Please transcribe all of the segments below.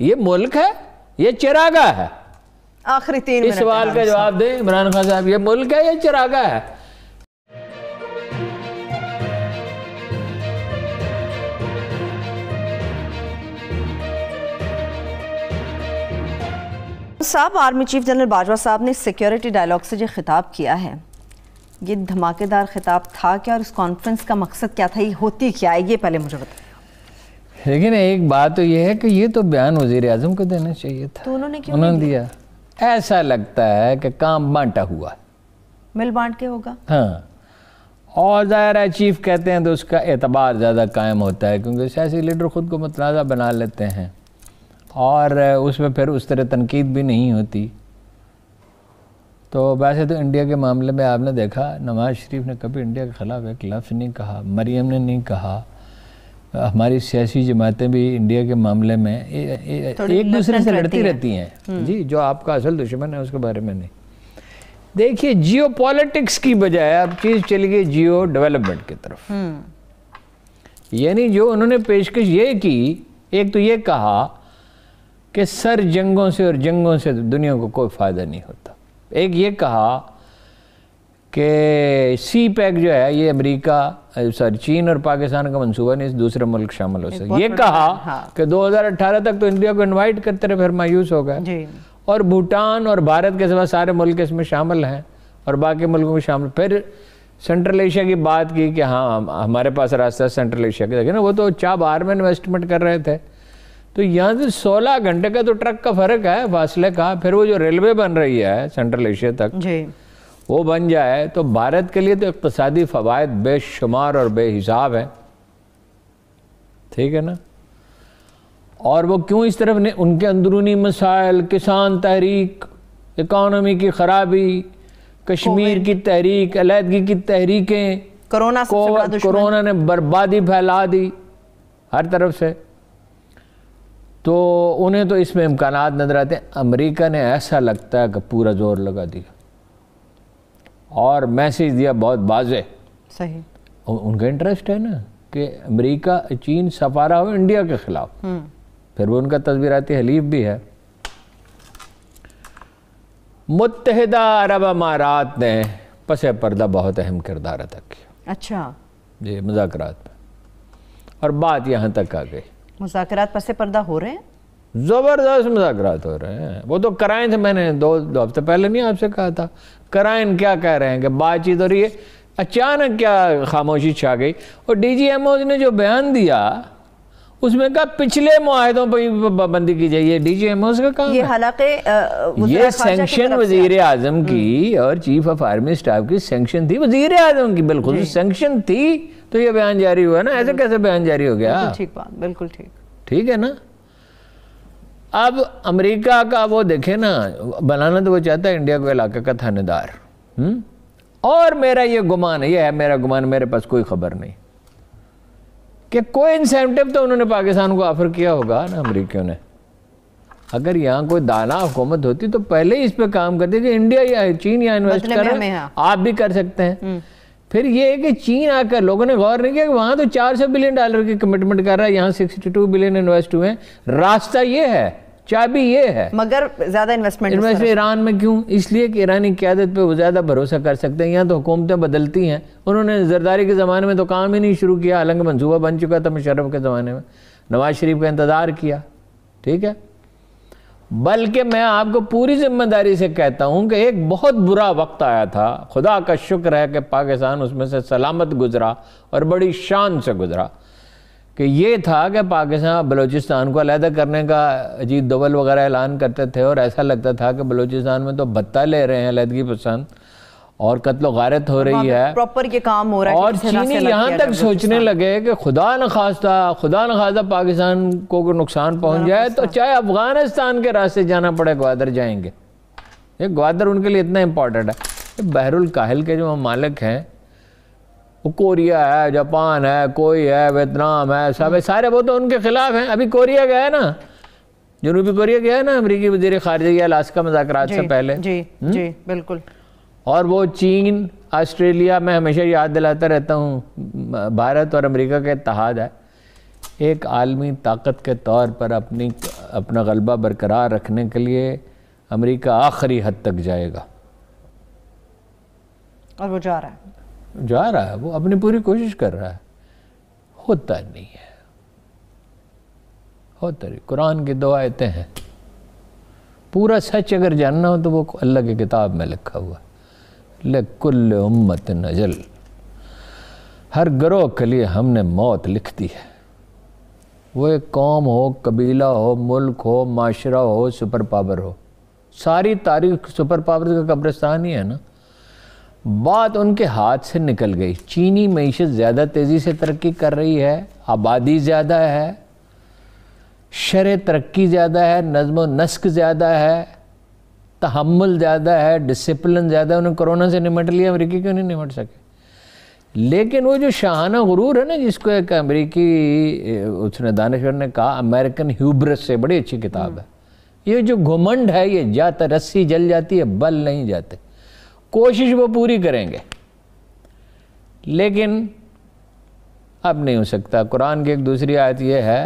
ये मुल्क है ये चिरागा है आखिरी तीन इस सवाल का जवाब दें इमरान खान साहब ये मुल्क है ये चिरागा है साहब आर्मी चीफ जनरल बाजवा साहब ने सिक्योरिटी डायलॉग से जो खिताब किया है ये धमाकेदार खिताब था क्या और इस कॉन्फ्रेंस का मकसद क्या था ये होती क्या है ये पहले मुझे बताएं लेकिन एक बात तो यह है कि ये तो बयान वजीर अजम को देना चाहिए था तो उन्होंने क्यों उन्होंने दिया ऐसा लगता है कि काम बांटा हुआ मिल बांट के होगा हाँ और ज़ाहिर है चीफ कहते हैं तो उसका एतबार ज़्यादा कायम होता है क्योंकि सियासी लीडर ख़ुद को मतनाज़ा बना लेते हैं और उसमें फिर उस तरह तनकीद भी नहीं होती तो वैसे तो इंडिया के मामले में आपने देखा नवाज शरीफ ने कभी इंडिया के ख़िलाफ़ एक लफ्ज़ नहीं कहा मरीम ने नहीं कहा हमारी सियासी जमातें भी इंडिया के मामले में ए, ए, एक दूसरे से लड़ती रहती हैं हम्म। जी जो आपका असल दुश्मन है उसके बारे में नहीं देखिए जियो पॉलिटिक्स की बजाय अब चीज़ चली गई जियो डेवलपमेंट की तरफ हम्म। यानी जो उन्होंने पेशकश ये की एक तो ये कहा कि सर जंगों से और जंगों से दुनिया को कोई फ़ायदा नहीं होता एक ये कहा कि सी पैक जो है ये अमेरिका सॉरी चीन और पाकिस्तान का मंसूबा नहीं दूसरे मुल्क शामिल हो सके ये कहा हाँ। कि 2018 तक तो इंडिया को इनवाइट करते रहे फिर मायूस हो गए और भूटान और भारत के सिवा सारे मुल्क इसमें शामिल हैं और बाकी मुल्कों में शामिल फिर सेंट्रल एशिया की बात की कि हाँ हमारे पास रास्ता सेंट्रल एशिया के देखे ना वो तो चा बार में इन्वेस्टमेंट कर रहे थे तो यहाँ से सोलह घंटे का तो ट्रक का फर्क है फासले का फिर वो जो रेलवे बन रही है सेंट्रल एशिया तक वो बन जाए तो भारत के लिए तो इकतदी फ़वाद बेशुमार और बेहिसाब हैं ठीक है ना और वो क्यों इस तरफ ने उनके अंदरूनी मसाइल किसान तहरीक इकानमी की खराबी कश्मीर की तहरीक अलीदगी की तहरीकें कोरोना कोरोना ने बर्बादी फैला दी हर तरफ से तो उन्हें तो इसमें इम्कान नज़र आते हैं ने ऐसा लगता है कि पूरा जोर लगा दिया और मैसेज दिया बहुत बाजे सही उनका इंटरेस्ट है ना कि अमेरिका चीन सफारा हो इंडिया के खिलाफ हम्म। फिर वो उनका तस्वीराती हलीफ भी है मुतहदा अरब अमारात ने पसे पर्दा बहुत अहम किरदार अदा किया अच्छा जी मुजाकर और बात यहाँ तक आ गई मुजाकर पसे पर्दा हो रहे हैं ज़बरदस्त मुजाकर हो रहे हैं वो तो कराए थे मैंने दो दो हफ्ते पहले नहीं आपसे कहा था कराइन क्या कह रहे हैं कि बातचीत रही है अचानक क्या खामोशी छा गई और डी जी एम ने जो बयान दिया उसमें कहा पिछले माहदों पर पाबंदी की जाइए डी जी एम ओज का काम ये हालांकि ये सेंक्शन वजीर आजम की और चीफ ऑफ आर्मी स्टाफ की सेंक्शन थी वजीर आजम की बिल्कुल सेंक्शन थी तो ये बयान जारी हुआ ना ऐसे हम्म। कैसे बयान जारी हो गया ठीक बात बिल्कुल ठीक ठीक है ना अब अमेरिका का वो देखे ना बनाना तो वो चाहता है इंडिया को इलाके का थानेदार हुँ? हम्म? और मेरा ये गुमान ये है मेरा गुमान मेरे पास कोई खबर नहीं कि कोई इंसेंटिव तो उन्होंने पाकिस्तान को ऑफर किया होगा ना अमरीकियों ने अगर यहाँ कोई दाना हुकूमत होती तो पहले ही इस पर काम करती कि इंडिया या चीन या इन्वेस्ट कर आप भी कर सकते हैं हम्म। फिर ये है कि चीन आकर लोगों ने गौर नहीं किया कि वहाँ तो 400 बिलियन डॉलर की कमिटमेंट कर रहा है यहाँ 62 बिलियन इन्वेस्ट हुए हैं रास्ता ये है चाबी ये है मगर ज़्यादा इन्वेस्टमेंट इन्वेस्टमेंट ईरान में क्यों इसलिए कि ईरानी क्यादत पे वो ज़्यादा भरोसा कर सकते हैं यहाँ तो हुकूमतें बदलती हैं उन्होंने जरदारी के ज़माने में तो काम ही नहीं शुरू किया हालांकि मंजूबा बन चुका था मुशरफ के ज़माने में नवाज शरीफ का इंतज़ार किया ठीक है बल्कि मैं आपको पूरी जिम्मेदारी से कहता हूं कि एक बहुत बुरा वक्त आया था खुदा का शुक्र है कि पाकिस्तान उसमें से सलामत गुजरा और बड़ी शान से गुजरा कि ये था कि पाकिस्तान बलूचिस्तान को अलहदा करने का अजीत दवल वगैरह ऐलान करते थे और ऐसा लगता था कि बलूचिस्तान में तो भत्ता ले रहे हैं अलहदगी पसंद और कत्ल गारत हो रही है प्रॉपर ये काम हो रहा है और चीनी यहाँ तक सोचने लगे कि खुदा न खास्ता खुदा न खास्ता पाकिस्तान को नुकसान पहुँच जाए तो चाहे अफगानिस्तान के रास्ते जाना पड़े ग्वादर जाएंगे ये ग्वादर उनके लिए इतना इम्पोर्टेंट है बहरुल काहिल के जो मालिक हैं वो कोरिया है जापान है कोई है वियतनाम है सब सारे वो तो उनके खिलाफ हैं अभी कोरिया गया है ना जनूबी कोरिया गया है ना अमरीकी वजीर खारजा अलास्का मजाक से पहले जी हम्म? जी बिल्कुल और वो चीन ऑस्ट्रेलिया में हमेशा याद दिलाता रहता हूँ भारत और अमेरिका के इतहाद है एक आलमी ताकत के तौर पर अपनी अपना गलबा बरकरार रखने के लिए अमेरिका आखिरी हद तक जाएगा और वो जा रहा है जा रहा है वो अपनी पूरी कोशिश कर रहा है होता नहीं है होता नहीं कुरान की दो आयतें हैं पूरा सच अगर जानना हो तो वो अल्लाह की किताब में लिखा हुआ है लकुल उम्मत नजल हर ग्रोह के लिए हमने मौत लिख दी है वो एक कौम हो कबीला हो मुल्क हो माशरा हो सुपर पावर हो सारी तारीख सुपर पावर का कब्रस्तान ही है ना बात उनके हाथ से निकल गई चीनी मीशत ज़्यादा तेज़ी से तरक्की कर रही है आबादी ज़्यादा है शर तरक्की ज़्यादा है नज़म नस्क ज़्यादा है तहमुल ज़्यादा है डिसिप्लिन ज़्यादा है उन्हें कोरोना से निमट लिया अमरीकी क्यों नहीं निमट सके लेकिन वो जो शाहाना गुरूर है ना जिसको एक अमेरिकी उसने दानश्वर ने कहा अमेरिकन ह्यूब्रस से बड़ी अच्छी किताब है हम्म। ये जो घुमंड है ये जाता रस्सी जल जाती है बल नहीं जाते कोशिश वो पूरी करेंगे लेकिन अब नहीं हो सकता कुरान की एक दूसरी आयत यह है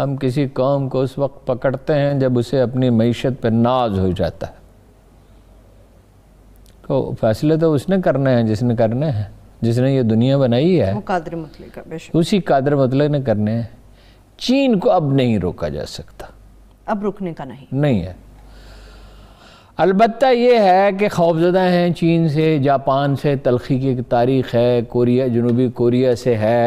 हम किसी कौम को उस वक्त पकड़ते हैं जब उसे अपनी मीशत पर नाज हो जाता है तो फैसले तो उसने करने हैं जिसने करने हैं जिसने ये दुनिया बनाई है कादर का उसी कादर मतले ने करने हैं चीन को अब नहीं रोका जा सकता अब रुकने का नहीं नहीं है अलबत् ये है कि खौफजदा हैं चीन से जापान से तलखी की तारीख़ है कोरिया जनूबी कोरिया से है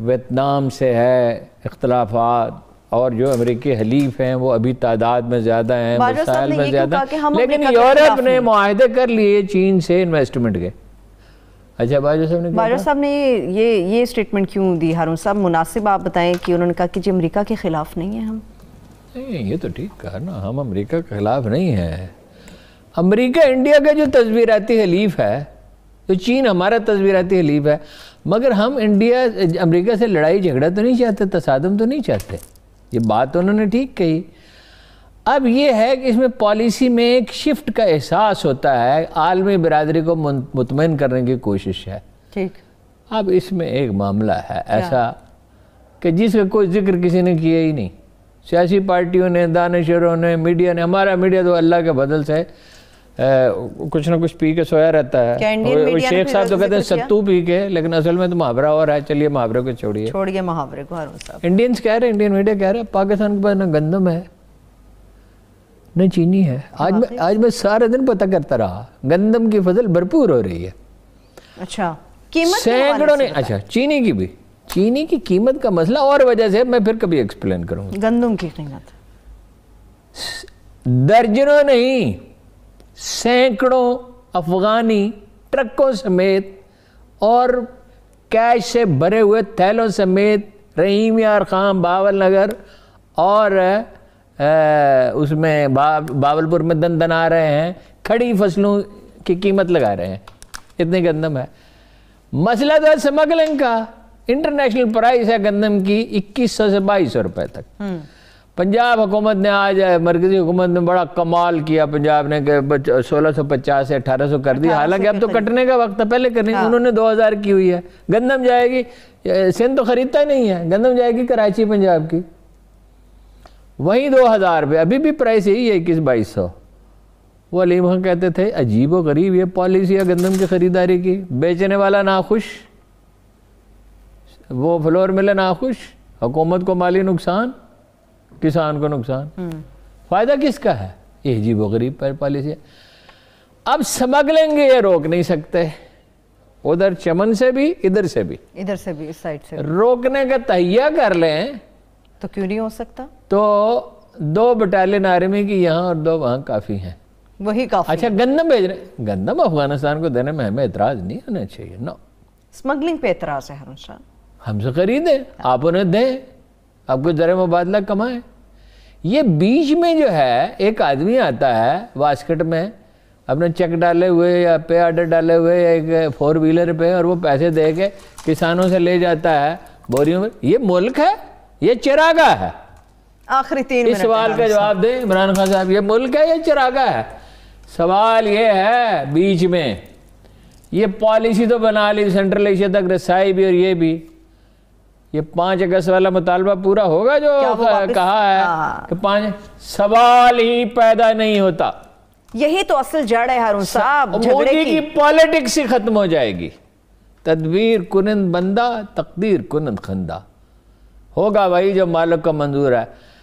वियतनाम से है इख्तलाफात और जो अमरीकी हलीफ हैं वो अभी तादाद में ज़्यादा हैं मसाइल में ज़्यादा लेकिन यूरोप ने माहदे कर लिए चीन से इन्वेस्टमेंट के अच्छा बाजवा साहब ने बाजवा साहब ने ये ये स्टेटमेंट क्यों दी हारून साहब मुनासिब आप बताएं कि उन्होंने कहा कि जी अमेरिका के ख़िलाफ़ नहीं है हम नहीं ये तो ठीक कहा ना हम अमेरिका के ख़िलाफ़ नहीं हैं अमेरिका इंडिया का जो तस्वीराती हलीफ है तो चीन हमारा तस्वीराती हलीफ है मगर हम इंडिया अमेरिका से लड़ाई झगड़ा तो नहीं चाहते तसादम तो नहीं चाहते ये बात तो उन्होंने ठीक कही अब ये है कि इसमें पॉलिसी में एक शिफ्ट का एहसास होता है आलमी बरदरी को मुतमिन करने की कोशिश है ठीक अब इसमें एक मामला है ऐसा कि जिसका कोई जिक्र किसी ने किया ही नहीं सियासी पार्टियों ने दानशरों ने मीडिया ने हमारा मीडिया तो अल्लाह के बदल से कुछ ना कुछ पी के सोया रहता है शेख साहब तो कहते हैं सत्तू पी के लेकिन असल में तो मुहावरा और है चलिए मुहावरे को छोड़िए छोड़िए मुहावरे को साहब इंडियंस कह रहे हैं इंडियन मीडिया कह रहे हैं पाकिस्तान के पास ना गंदम है न चीनी है आज मैं आज मैं सारा दिन पता करता रहा गंदम की फसल भरपूर हो रही है अच्छा कीमत सैकड़ों ने अच्छा चीनी की भी चीनी की कीमत का मसला और वजह से मैं फिर कभी एक्सप्लेन करूंगा गंदम की कीमत दर्जनों नहीं सैकड़ों अफगानी ट्रकों समेत और कैश से भरे हुए थैलों समेत रहीम यार खां बावल नगर और उसमें बा, बावलपुर में दन दन आ रहे हैं खड़ी फसलों की कीमत लगा रहे हैं इतने गंदम है मसला तो स्मगलिंग का इंटरनेशनल प्राइस है गंदम की इक्कीस सौ से बाईस सौ रुपए तक हम्म। पंजाब हुकूमत ने आज मरकजी हुकूमत ने बड़ा कमाल किया पंजाब ने कि सोलह सौ पचास से अठारह सौ कर दिया हालांकि अब तो कटने का वक्त है पहले हाँ। उन्होंने दो हज़ार की हुई है गंदम जाएगी सिंध तो ख़रीदता ही नहीं है गंदम जाएगी कराची पंजाब की वहीं दो हज़ार रुपये अभी भी प्राइस यही है इक्कीस बाईस सौ वो अलीम खान कहते थे अजीब व गरीब ये पॉलिसी है गंदम की ख़रीदारी की बेचने वाला नाखुश वो फ्लोर मिले नाखुश हुकूमत को माली नुकसान किसान को नुकसान फायदा किसका है ये जी वो गरीब पर पॉलिसी है अब स्मगलिंग ये रोक नहीं सकते उधर चमन से भी इधर से भी इधर से भी इस साइड से रोकने का तहिया कर लें तो क्यों नहीं हो सकता तो दो बटालियन आर्मी की यहाँ और दो वहां काफ़ी हैं वही काफी अच्छा गंदम भेज रहे गंदम अफगानिस्तान को देने में हमें एतराज नहीं होना चाहिए नो स्मगलिंग पे एतराज है हमसे खरीदे आप उन्हें दें आपको जरा मुबादला कमाएं ये बीच में जो है एक आदमी आता है बास्केट में अपने चेक डाले हुए या पे ऑर्डर डाले हुए या एक फोर व्हीलर पे और वो पैसे दे के किसानों से ले जाता है बोरियों में ये मुल्क है ये चिरागा है आखिरी तीन इस सवाल का जवाब दें इमरान खान साहब ये मुल्क है या चिरागा है सवाल ये है बीच में ये पॉलिसी तो बना ली सेंट्रल एशिया तक रसाई भी और ये भी ये पांच अगस्त वाला मुतालबा पूरा होगा जो कहा है हाँ। कि पांच सवाल ही पैदा नहीं होता यही तो असल जड़ है हारून साहब मोदी की, की पॉलिटिक्स ही खत्म हो जाएगी तदबीर कुनंद बंदा तकदीर कुनंद खंदा होगा भाई जो मालिक का मंजूर है